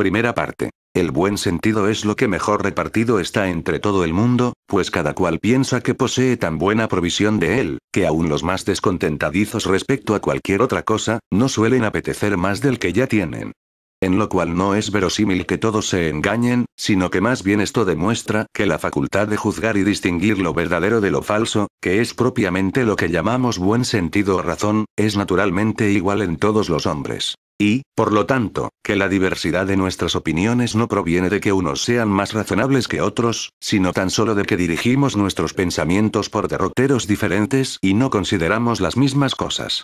Primera parte. El buen sentido es lo que mejor repartido está entre todo el mundo, pues cada cual piensa que posee tan buena provisión de él, que aún los más descontentadizos respecto a cualquier otra cosa, no suelen apetecer más del que ya tienen. En lo cual no es verosímil que todos se engañen, sino que más bien esto demuestra que la facultad de juzgar y distinguir lo verdadero de lo falso, que es propiamente lo que llamamos buen sentido o razón, es naturalmente igual en todos los hombres y, por lo tanto, que la diversidad de nuestras opiniones no proviene de que unos sean más razonables que otros, sino tan solo de que dirigimos nuestros pensamientos por derroteros diferentes y no consideramos las mismas cosas.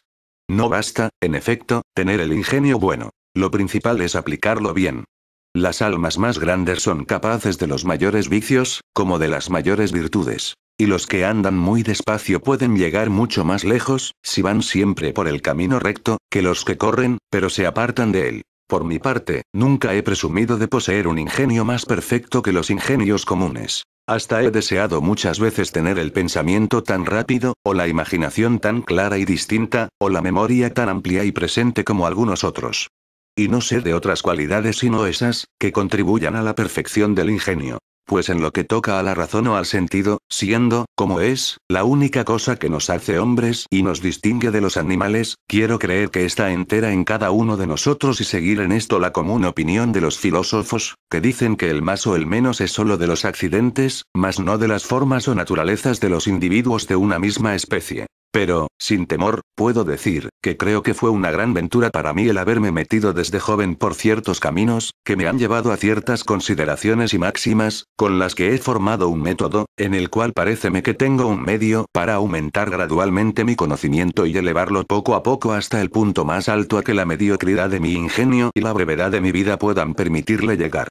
No basta, en efecto, tener el ingenio bueno. Lo principal es aplicarlo bien. Las almas más grandes son capaces de los mayores vicios, como de las mayores virtudes. Y los que andan muy despacio pueden llegar mucho más lejos, si van siempre por el camino recto, que los que corren, pero se apartan de él. Por mi parte, nunca he presumido de poseer un ingenio más perfecto que los ingenios comunes. Hasta he deseado muchas veces tener el pensamiento tan rápido, o la imaginación tan clara y distinta, o la memoria tan amplia y presente como algunos otros. Y no sé de otras cualidades sino esas, que contribuyan a la perfección del ingenio pues en lo que toca a la razón o al sentido, siendo, como es, la única cosa que nos hace hombres y nos distingue de los animales, quiero creer que está entera en cada uno de nosotros y seguir en esto la común opinión de los filósofos, que dicen que el más o el menos es solo de los accidentes, mas no de las formas o naturalezas de los individuos de una misma especie. Pero, sin temor, puedo decir, que creo que fue una gran ventura para mí el haberme metido desde joven por ciertos caminos, que me han llevado a ciertas consideraciones y máximas, con las que he formado un método, en el cual pareceme que tengo un medio para aumentar gradualmente mi conocimiento y elevarlo poco a poco hasta el punto más alto a que la mediocridad de mi ingenio y la brevedad de mi vida puedan permitirle llegar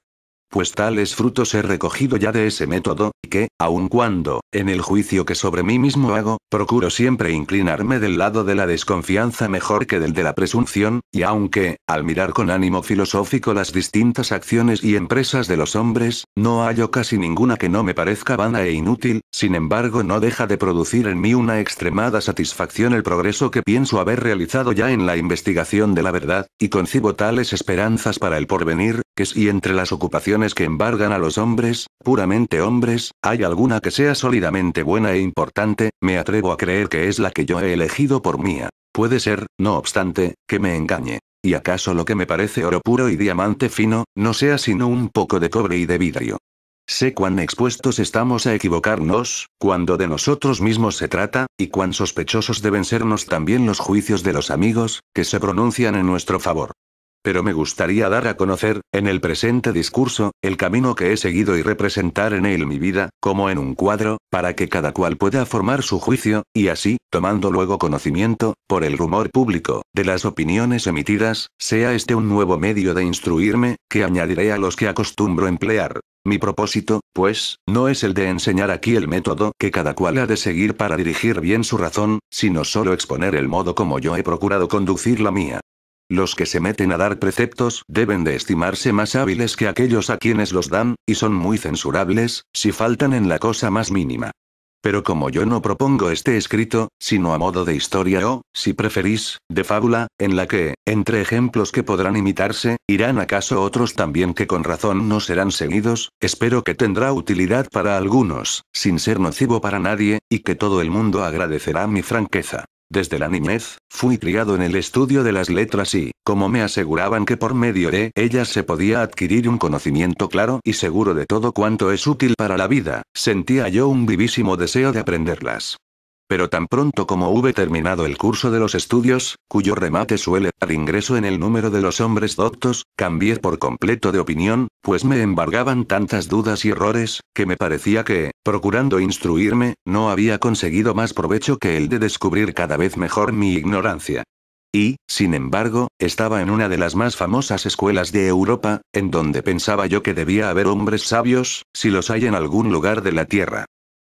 pues tales frutos he recogido ya de ese método, y que, aun cuando, en el juicio que sobre mí mismo hago, procuro siempre inclinarme del lado de la desconfianza mejor que del de la presunción, y aunque, al mirar con ánimo filosófico las distintas acciones y empresas de los hombres, no hallo casi ninguna que no me parezca vana e inútil, sin embargo no deja de producir en mí una extremada satisfacción el progreso que pienso haber realizado ya en la investigación de la verdad, y concibo tales esperanzas para el porvenir, que si entre las ocupaciones que embargan a los hombres, puramente hombres, hay alguna que sea sólidamente buena e importante, me atrevo a creer que es la que yo he elegido por mía. Puede ser, no obstante, que me engañe. ¿Y acaso lo que me parece oro puro y diamante fino, no sea sino un poco de cobre y de vidrio? Sé cuán expuestos estamos a equivocarnos, cuando de nosotros mismos se trata, y cuán sospechosos deben sernos también los juicios de los amigos, que se pronuncian en nuestro favor pero me gustaría dar a conocer, en el presente discurso, el camino que he seguido y representar en él mi vida, como en un cuadro, para que cada cual pueda formar su juicio, y así, tomando luego conocimiento, por el rumor público, de las opiniones emitidas, sea este un nuevo medio de instruirme, que añadiré a los que acostumbro emplear. Mi propósito, pues, no es el de enseñar aquí el método que cada cual ha de seguir para dirigir bien su razón, sino solo exponer el modo como yo he procurado conducir la mía. Los que se meten a dar preceptos deben de estimarse más hábiles que aquellos a quienes los dan, y son muy censurables, si faltan en la cosa más mínima. Pero como yo no propongo este escrito, sino a modo de historia o, si preferís, de fábula, en la que, entre ejemplos que podrán imitarse, irán acaso otros también que con razón no serán seguidos, espero que tendrá utilidad para algunos, sin ser nocivo para nadie, y que todo el mundo agradecerá mi franqueza. Desde la niñez, fui criado en el estudio de las letras y, como me aseguraban que por medio de ellas se podía adquirir un conocimiento claro y seguro de todo cuanto es útil para la vida, sentía yo un vivísimo deseo de aprenderlas. Pero tan pronto como hube terminado el curso de los estudios, cuyo remate suele dar ingreso en el número de los hombres doctos, cambié por completo de opinión, pues me embargaban tantas dudas y errores, que me parecía que, procurando instruirme, no había conseguido más provecho que el de descubrir cada vez mejor mi ignorancia. Y, sin embargo, estaba en una de las más famosas escuelas de Europa, en donde pensaba yo que debía haber hombres sabios, si los hay en algún lugar de la Tierra.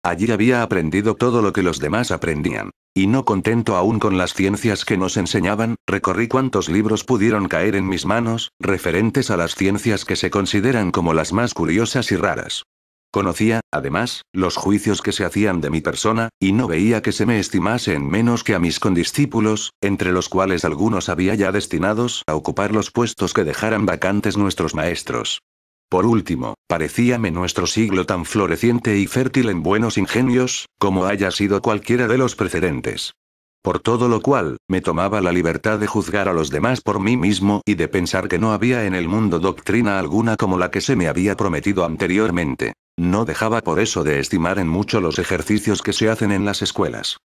Allí había aprendido todo lo que los demás aprendían. Y no contento aún con las ciencias que nos enseñaban, recorrí cuantos libros pudieron caer en mis manos, referentes a las ciencias que se consideran como las más curiosas y raras. Conocía, además, los juicios que se hacían de mi persona, y no veía que se me estimase en menos que a mis condiscípulos, entre los cuales algunos había ya destinados a ocupar los puestos que dejaran vacantes nuestros maestros. Por último, parecíame nuestro siglo tan floreciente y fértil en buenos ingenios, como haya sido cualquiera de los precedentes. Por todo lo cual, me tomaba la libertad de juzgar a los demás por mí mismo y de pensar que no había en el mundo doctrina alguna como la que se me había prometido anteriormente. No dejaba por eso de estimar en mucho los ejercicios que se hacen en las escuelas.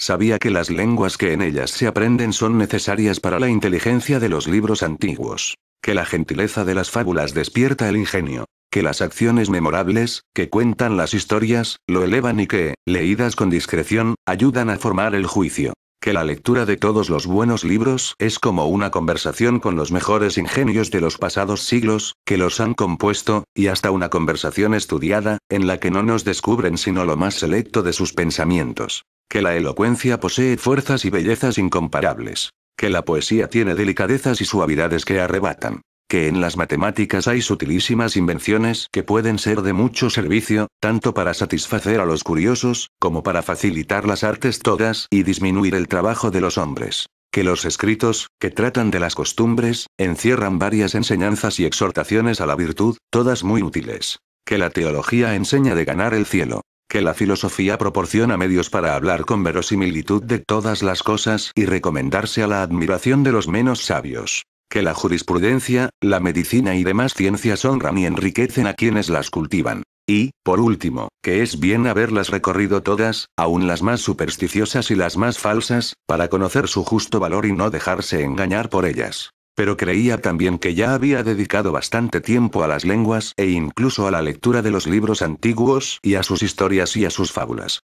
Sabía que las lenguas que en ellas se aprenden son necesarias para la inteligencia de los libros antiguos que la gentileza de las fábulas despierta el ingenio, que las acciones memorables, que cuentan las historias, lo elevan y que, leídas con discreción, ayudan a formar el juicio, que la lectura de todos los buenos libros es como una conversación con los mejores ingenios de los pasados siglos, que los han compuesto, y hasta una conversación estudiada, en la que no nos descubren sino lo más selecto de sus pensamientos, que la elocuencia posee fuerzas y bellezas incomparables, que la poesía tiene delicadezas y suavidades que arrebatan, que en las matemáticas hay sutilísimas invenciones que pueden ser de mucho servicio, tanto para satisfacer a los curiosos, como para facilitar las artes todas y disminuir el trabajo de los hombres que los escritos, que tratan de las costumbres, encierran varias enseñanzas y exhortaciones a la virtud, todas muy útiles, que la teología enseña de ganar el cielo, que la filosofía proporciona medios para hablar con verosimilitud de todas las cosas y recomendarse a la admiración de los menos sabios. Que la jurisprudencia, la medicina y demás ciencias honran y enriquecen a quienes las cultivan. Y, por último, que es bien haberlas recorrido todas, aun las más supersticiosas y las más falsas, para conocer su justo valor y no dejarse engañar por ellas. Pero creía también que ya había dedicado bastante tiempo a las lenguas e incluso a la lectura de los libros antiguos y a sus historias y a sus fábulas.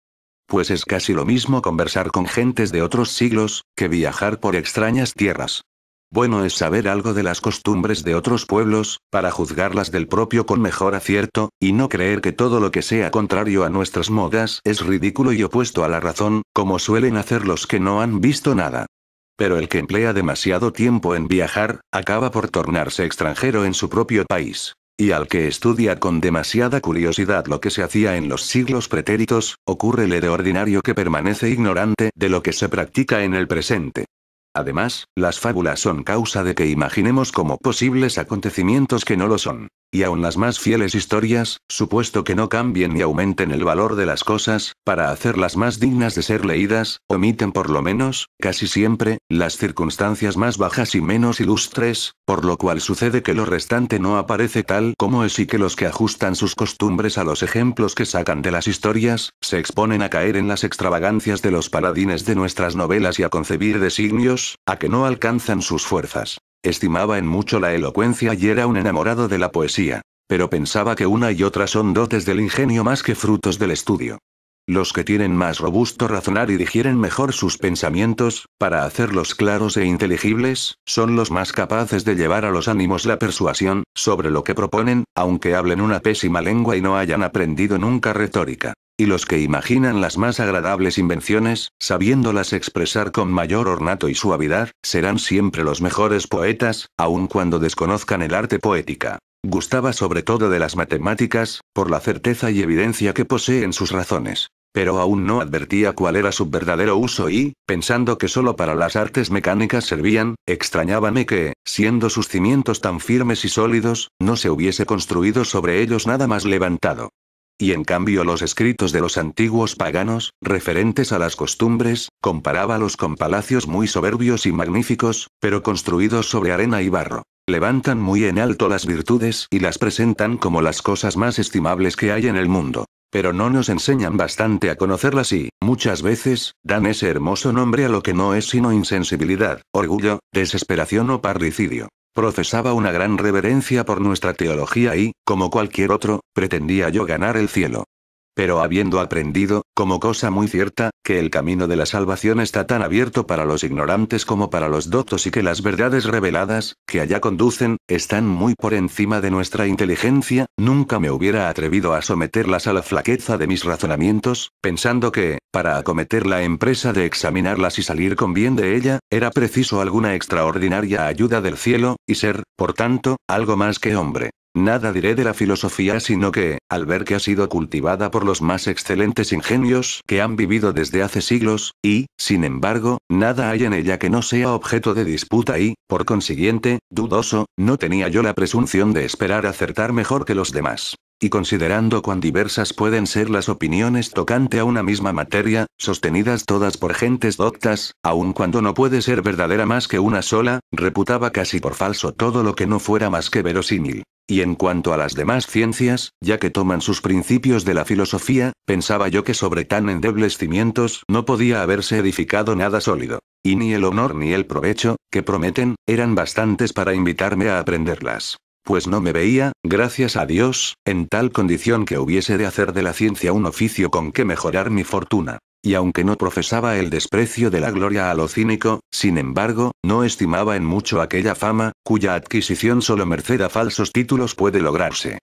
Pues es casi lo mismo conversar con gentes de otros siglos, que viajar por extrañas tierras. Bueno es saber algo de las costumbres de otros pueblos, para juzgarlas del propio con mejor acierto, y no creer que todo lo que sea contrario a nuestras modas es ridículo y opuesto a la razón, como suelen hacer los que no han visto nada pero el que emplea demasiado tiempo en viajar, acaba por tornarse extranjero en su propio país. Y al que estudia con demasiada curiosidad lo que se hacía en los siglos pretéritos, ocúrrele de ordinario que permanece ignorante de lo que se practica en el presente. Además, las fábulas son causa de que imaginemos como posibles acontecimientos que no lo son y aun las más fieles historias, supuesto que no cambien ni aumenten el valor de las cosas, para hacerlas más dignas de ser leídas, omiten por lo menos, casi siempre, las circunstancias más bajas y menos ilustres, por lo cual sucede que lo restante no aparece tal como es y que los que ajustan sus costumbres a los ejemplos que sacan de las historias, se exponen a caer en las extravagancias de los paladines de nuestras novelas y a concebir designios, a que no alcanzan sus fuerzas. Estimaba en mucho la elocuencia y era un enamorado de la poesía. Pero pensaba que una y otra son dotes del ingenio más que frutos del estudio. Los que tienen más robusto razonar y digieren mejor sus pensamientos, para hacerlos claros e inteligibles, son los más capaces de llevar a los ánimos la persuasión, sobre lo que proponen, aunque hablen una pésima lengua y no hayan aprendido nunca retórica y los que imaginan las más agradables invenciones, sabiéndolas expresar con mayor ornato y suavidad, serán siempre los mejores poetas, aun cuando desconozcan el arte poética. Gustaba sobre todo de las matemáticas, por la certeza y evidencia que poseen sus razones pero aún no advertía cuál era su verdadero uso y, pensando que solo para las artes mecánicas servían, extrañábame que, siendo sus cimientos tan firmes y sólidos, no se hubiese construido sobre ellos nada más levantado y en cambio los escritos de los antiguos paganos, referentes a las costumbres, comparábalos con palacios muy soberbios y magníficos, pero construidos sobre arena y barro. Levantan muy en alto las virtudes y las presentan como las cosas más estimables que hay en el mundo. Pero no nos enseñan bastante a conocerlas y, muchas veces, dan ese hermoso nombre a lo que no es sino insensibilidad, orgullo, desesperación o parricidio. Profesaba una gran reverencia por nuestra teología y, como cualquier otro, pretendía yo ganar el cielo. Pero habiendo aprendido, como cosa muy cierta, que el camino de la salvación está tan abierto para los ignorantes como para los dotos y que las verdades reveladas, que allá conducen, están muy por encima de nuestra inteligencia, nunca me hubiera atrevido a someterlas a la flaqueza de mis razonamientos, pensando que, para acometer la empresa de examinarlas y salir con bien de ella, era preciso alguna extraordinaria ayuda del cielo, y ser, por tanto, algo más que hombre. Nada diré de la filosofía sino que, al ver que ha sido cultivada por los más excelentes ingenios que han vivido desde hace siglos, y, sin embargo, nada hay en ella que no sea objeto de disputa y, por consiguiente, dudoso, no tenía yo la presunción de esperar acertar mejor que los demás. Y considerando cuán diversas pueden ser las opiniones tocante a una misma materia, sostenidas todas por gentes doctas, aun cuando no puede ser verdadera más que una sola, reputaba casi por falso todo lo que no fuera más que verosímil. Y en cuanto a las demás ciencias, ya que toman sus principios de la filosofía, pensaba yo que sobre tan endebles cimientos no podía haberse edificado nada sólido. Y ni el honor ni el provecho, que prometen, eran bastantes para invitarme a aprenderlas pues no me veía, gracias a Dios, en tal condición que hubiese de hacer de la ciencia un oficio con que mejorar mi fortuna. Y aunque no profesaba el desprecio de la gloria a lo cínico, sin embargo, no estimaba en mucho aquella fama, cuya adquisición solo merced a falsos títulos puede lograrse.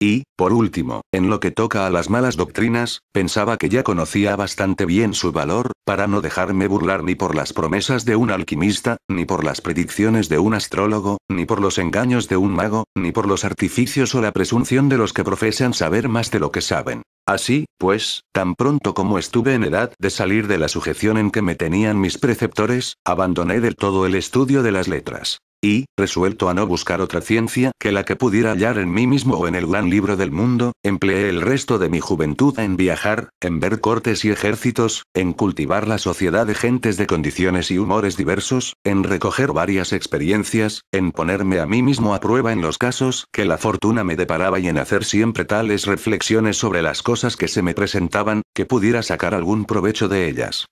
Y, por último, en lo que toca a las malas doctrinas, pensaba que ya conocía bastante bien su valor, para no dejarme burlar ni por las promesas de un alquimista, ni por las predicciones de un astrólogo, ni por los engaños de un mago, ni por los artificios o la presunción de los que profesan saber más de lo que saben. Así, pues, tan pronto como estuve en edad de salir de la sujeción en que me tenían mis preceptores, abandoné del todo el estudio de las letras y, resuelto a no buscar otra ciencia que la que pudiera hallar en mí mismo o en el gran libro del mundo, empleé el resto de mi juventud en viajar, en ver cortes y ejércitos, en cultivar la sociedad de gentes de condiciones y humores diversos, en recoger varias experiencias, en ponerme a mí mismo a prueba en los casos que la fortuna me deparaba y en hacer siempre tales reflexiones sobre las cosas que se me presentaban, que pudiera sacar algún provecho de ellas.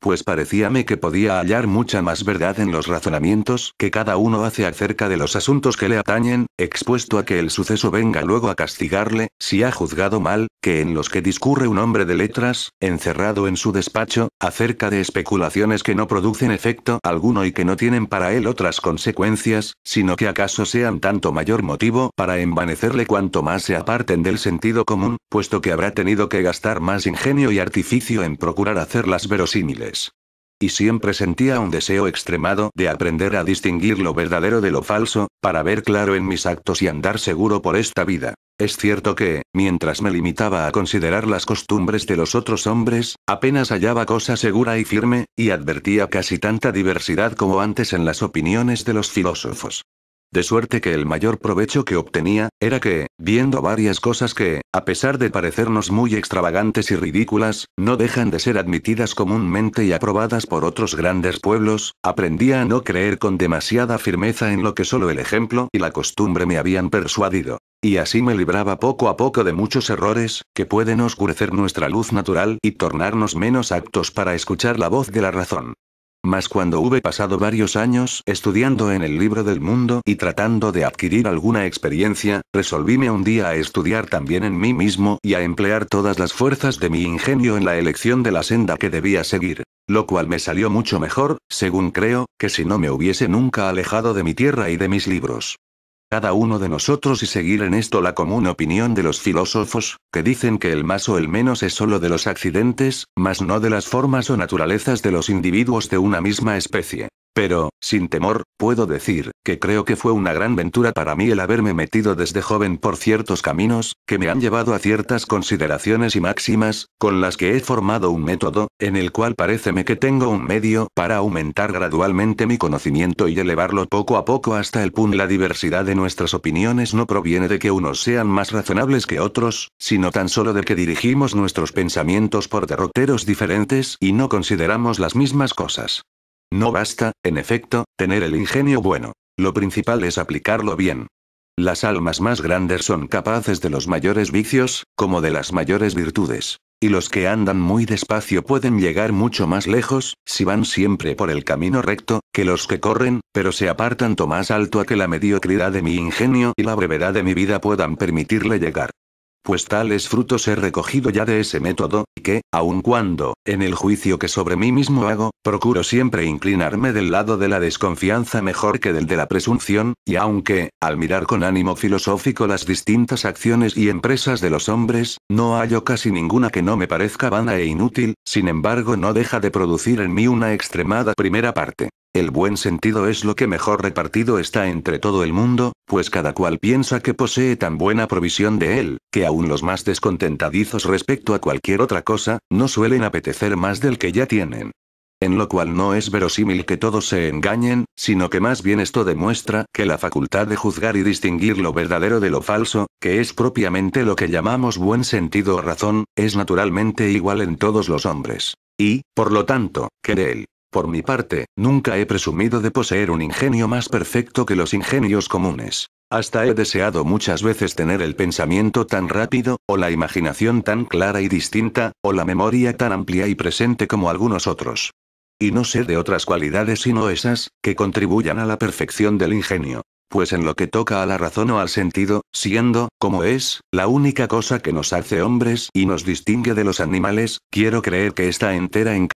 Pues parecíame que podía hallar mucha más verdad en los razonamientos que cada uno hace acerca de los asuntos que le atañen, expuesto a que el suceso venga luego a castigarle, si ha juzgado mal, que en los que discurre un hombre de letras, encerrado en su despacho, acerca de especulaciones que no producen efecto alguno y que no tienen para él otras consecuencias, sino que acaso sean tanto mayor motivo para envanecerle cuanto más se aparten del sentido común, puesto que habrá tenido que gastar más ingenio y artificio en procurar hacerlas verosímiles. Y siempre sentía un deseo extremado de aprender a distinguir lo verdadero de lo falso, para ver claro en mis actos y andar seguro por esta vida. Es cierto que, mientras me limitaba a considerar las costumbres de los otros hombres, apenas hallaba cosa segura y firme, y advertía casi tanta diversidad como antes en las opiniones de los filósofos. De suerte que el mayor provecho que obtenía, era que, viendo varias cosas que, a pesar de parecernos muy extravagantes y ridículas, no dejan de ser admitidas comúnmente y aprobadas por otros grandes pueblos, aprendía a no creer con demasiada firmeza en lo que solo el ejemplo y la costumbre me habían persuadido. Y así me libraba poco a poco de muchos errores, que pueden oscurecer nuestra luz natural y tornarnos menos aptos para escuchar la voz de la razón. Mas cuando hube pasado varios años estudiando en el libro del mundo y tratando de adquirir alguna experiencia, resolvíme un día a estudiar también en mí mismo y a emplear todas las fuerzas de mi ingenio en la elección de la senda que debía seguir. Lo cual me salió mucho mejor, según creo, que si no me hubiese nunca alejado de mi tierra y de mis libros cada uno de nosotros y seguir en esto la común opinión de los filósofos, que dicen que el más o el menos es solo de los accidentes, mas no de las formas o naturalezas de los individuos de una misma especie. Pero, sin temor, puedo decir, que creo que fue una gran ventura para mí el haberme metido desde joven por ciertos caminos, que me han llevado a ciertas consideraciones y máximas, con las que he formado un método, en el cual paréceme que tengo un medio para aumentar gradualmente mi conocimiento y elevarlo poco a poco hasta el punto. La diversidad de nuestras opiniones no proviene de que unos sean más razonables que otros, sino tan solo de que dirigimos nuestros pensamientos por derroteros diferentes y no consideramos las mismas cosas. No basta, en efecto, tener el ingenio bueno. Lo principal es aplicarlo bien. Las almas más grandes son capaces de los mayores vicios, como de las mayores virtudes. Y los que andan muy despacio pueden llegar mucho más lejos, si van siempre por el camino recto, que los que corren, pero se apartan tanto más alto a que la mediocridad de mi ingenio y la brevedad de mi vida puedan permitirle llegar pues tales frutos he recogido ya de ese método, y que, aun cuando, en el juicio que sobre mí mismo hago, procuro siempre inclinarme del lado de la desconfianza mejor que del de la presunción, y aunque, al mirar con ánimo filosófico las distintas acciones y empresas de los hombres, no hallo casi ninguna que no me parezca vana e inútil, sin embargo no deja de producir en mí una extremada primera parte. El buen sentido es lo que mejor repartido está entre todo el mundo, pues cada cual piensa que posee tan buena provisión de él, que aún los más descontentadizos respecto a cualquier otra cosa, no suelen apetecer más del que ya tienen. En lo cual no es verosímil que todos se engañen, sino que más bien esto demuestra que la facultad de juzgar y distinguir lo verdadero de lo falso, que es propiamente lo que llamamos buen sentido o razón, es naturalmente igual en todos los hombres. Y, por lo tanto, que de él por mi parte, nunca he presumido de poseer un ingenio más perfecto que los ingenios comunes. Hasta he deseado muchas veces tener el pensamiento tan rápido, o la imaginación tan clara y distinta, o la memoria tan amplia y presente como algunos otros. Y no sé de otras cualidades sino esas, que contribuyan a la perfección del ingenio. Pues en lo que toca a la razón o al sentido, siendo, como es, la única cosa que nos hace hombres y nos distingue de los animales, quiero creer que está entera en